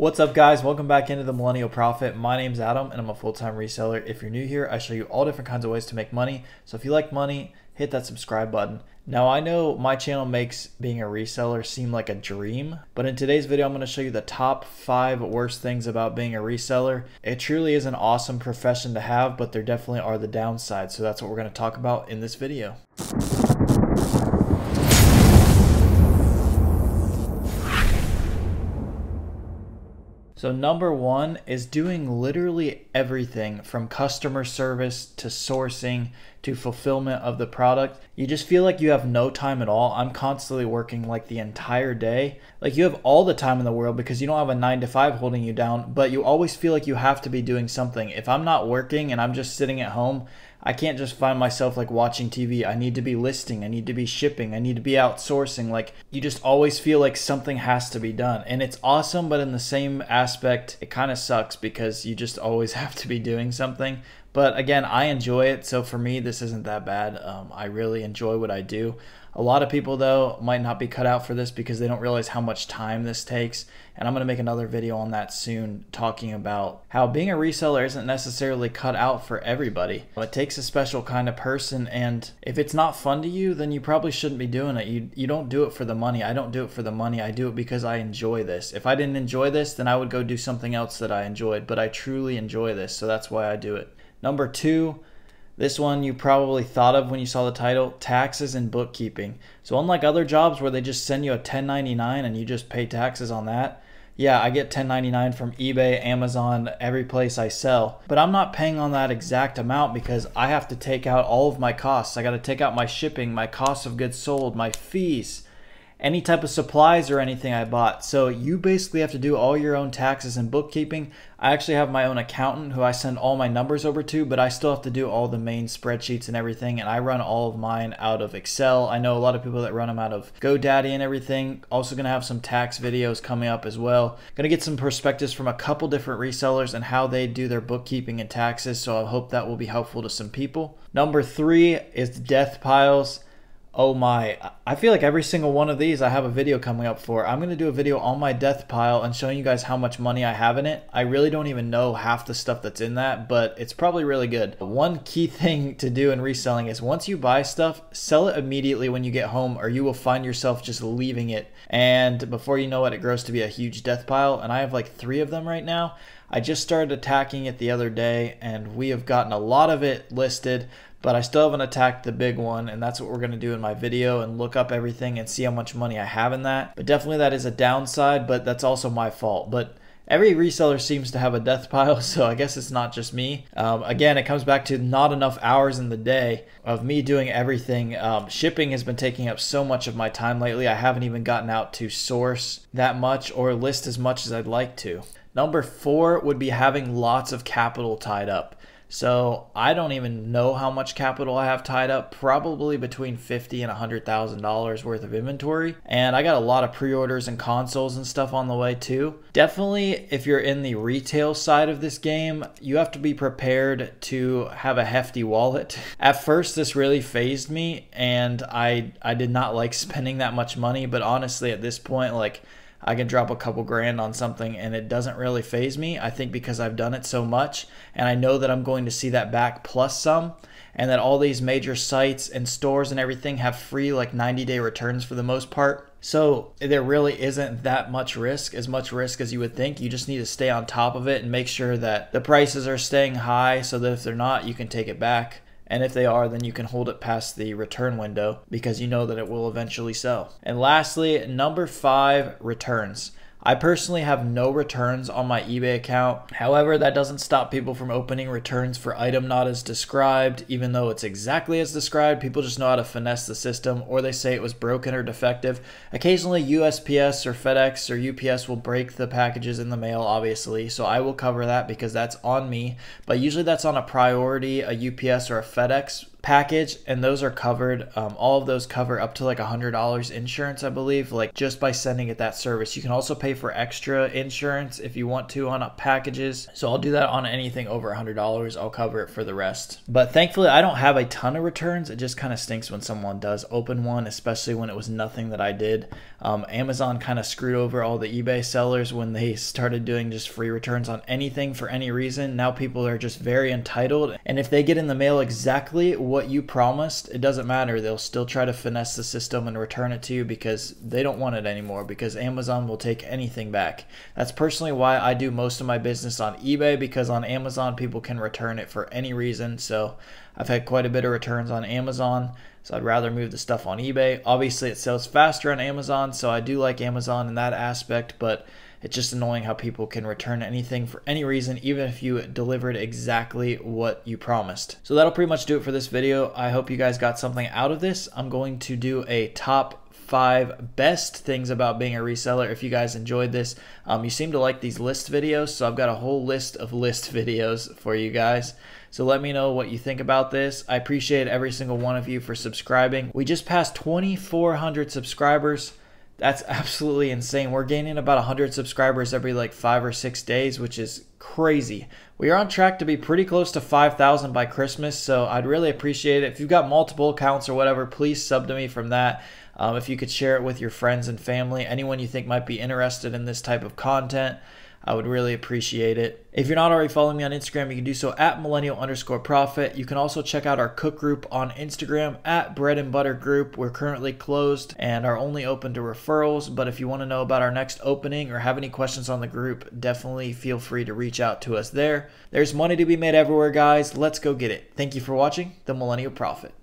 What's up guys? Welcome back into the Millennial Profit. My name's Adam and I'm a full-time reseller. If you're new here, I show you all different kinds of ways to make money. So if you like money, hit that subscribe button. Now I know my channel makes being a reseller seem like a dream, but in today's video I'm going to show you the top 5 worst things about being a reseller. It truly is an awesome profession to have, but there definitely are the downsides, so that's what we're going to talk about in this video. So, number one is doing literally everything from customer service to sourcing to fulfillment of the product. You just feel like you have no time at all. I'm constantly working like the entire day. Like, you have all the time in the world because you don't have a nine to five holding you down, but you always feel like you have to be doing something. If I'm not working and I'm just sitting at home, I can't just find myself like watching TV. I need to be listing. I need to be shipping. I need to be outsourcing. Like you just always feel like something has to be done. And it's awesome, but in the same aspect, it kind of sucks because you just always have to be doing something. But again, I enjoy it. So for me, this isn't that bad. Um, I really enjoy what I do. A lot of people, though, might not be cut out for this because they don't realize how much time this takes. And I'm going to make another video on that soon, talking about how being a reseller isn't necessarily cut out for everybody. It takes a special kind of person. And if it's not fun to you, then you probably shouldn't be doing it. You, you don't do it for the money. I don't do it for the money. I do it because I enjoy this. If I didn't enjoy this, then I would go do something else that I enjoyed. But I truly enjoy this. So that's why I do it. Number two, this one you probably thought of when you saw the title taxes and bookkeeping. So, unlike other jobs where they just send you a 1099 and you just pay taxes on that, yeah, I get 1099 from eBay, Amazon, every place I sell, but I'm not paying on that exact amount because I have to take out all of my costs. I got to take out my shipping, my cost of goods sold, my fees any type of supplies or anything I bought. So you basically have to do all your own taxes and bookkeeping. I actually have my own accountant who I send all my numbers over to, but I still have to do all the main spreadsheets and everything. And I run all of mine out of Excel. I know a lot of people that run them out of GoDaddy and everything. Also gonna have some tax videos coming up as well. Gonna get some perspectives from a couple different resellers and how they do their bookkeeping and taxes. So I hope that will be helpful to some people. Number three is death piles. Oh my, I feel like every single one of these I have a video coming up for. I'm going to do a video on my death pile and showing you guys how much money I have in it. I really don't even know half the stuff that's in that, but it's probably really good. One key thing to do in reselling is once you buy stuff, sell it immediately when you get home or you will find yourself just leaving it. And before you know it, it grows to be a huge death pile. And I have like three of them right now. I just started attacking it the other day and we have gotten a lot of it listed, but I still haven't attacked the big one. And that's what we're going to do in my video and look up everything and see how much money I have in that. But definitely that is a downside, but that's also my fault. But every reseller seems to have a death pile, so I guess it's not just me. Um, again, it comes back to not enough hours in the day of me doing everything. Um, shipping has been taking up so much of my time lately, I haven't even gotten out to source that much or list as much as I'd like to. Number four would be having lots of capital tied up. So I don't even know how much capital I have tied up, probably between fifty and hundred thousand dollars worth of inventory. And I got a lot of pre-orders and consoles and stuff on the way too. Definitely, if you're in the retail side of this game, you have to be prepared to have a hefty wallet. At first, this really phased me, and I I did not like spending that much money. But honestly, at this point, like I can drop a couple grand on something and it doesn't really phase me. I think because I've done it so much and I know that I'm going to see that back plus some and that all these major sites and stores and everything have free like 90 day returns for the most part. So there really isn't that much risk, as much risk as you would think. You just need to stay on top of it and make sure that the prices are staying high so that if they're not, you can take it back. And if they are, then you can hold it past the return window because you know that it will eventually sell. And lastly, number five, returns. I personally have no returns on my eBay account. However, that doesn't stop people from opening returns for item not as described, even though it's exactly as described. People just know how to finesse the system or they say it was broken or defective. Occasionally, USPS or FedEx or UPS will break the packages in the mail, obviously, so I will cover that because that's on me. But usually, that's on a priority, a UPS or a FedEx package and those are covered um, all of those cover up to like a hundred dollars insurance i believe like just by sending it that service you can also pay for extra insurance if you want to on uh, packages so i'll do that on anything over a hundred dollars i'll cover it for the rest but thankfully i don't have a ton of returns it just kind of stinks when someone does open one especially when it was nothing that i did um, amazon kind of screwed over all the ebay sellers when they started doing just free returns on anything for any reason now people are just very entitled and if they get in the mail exactly what you promised, it doesn't matter. They'll still try to finesse the system and return it to you because they don't want it anymore because Amazon will take anything back. That's personally why I do most of my business on eBay because on Amazon people can return it for any reason. So I've had quite a bit of returns on Amazon. So I'd rather move the stuff on eBay. Obviously, it sells faster on Amazon. So I do like Amazon in that aspect, but it's just annoying how people can return anything for any reason, even if you delivered exactly what you promised. So that'll pretty much do it for this video. I hope you guys got something out of this. I'm going to do a top five best things about being a reseller if you guys enjoyed this um, you seem to like these list videos so i've got a whole list of list videos for you guys so let me know what you think about this i appreciate every single one of you for subscribing we just passed 2400 subscribers that's absolutely insane. We're gaining about 100 subscribers every like five or six days, which is crazy. We are on track to be pretty close to 5,000 by Christmas, so I'd really appreciate it. If you've got multiple accounts or whatever, please sub to me from that. Um, if you could share it with your friends and family, anyone you think might be interested in this type of content. I would really appreciate it. If you're not already following me on Instagram, you can do so at millennial underscore profit. You can also check out our cook group on Instagram at bread and butter group. We're currently closed and are only open to referrals. But if you want to know about our next opening or have any questions on the group, definitely feel free to reach out to us there. There's money to be made everywhere, guys. Let's go get it. Thank you for watching The Millennial Profit.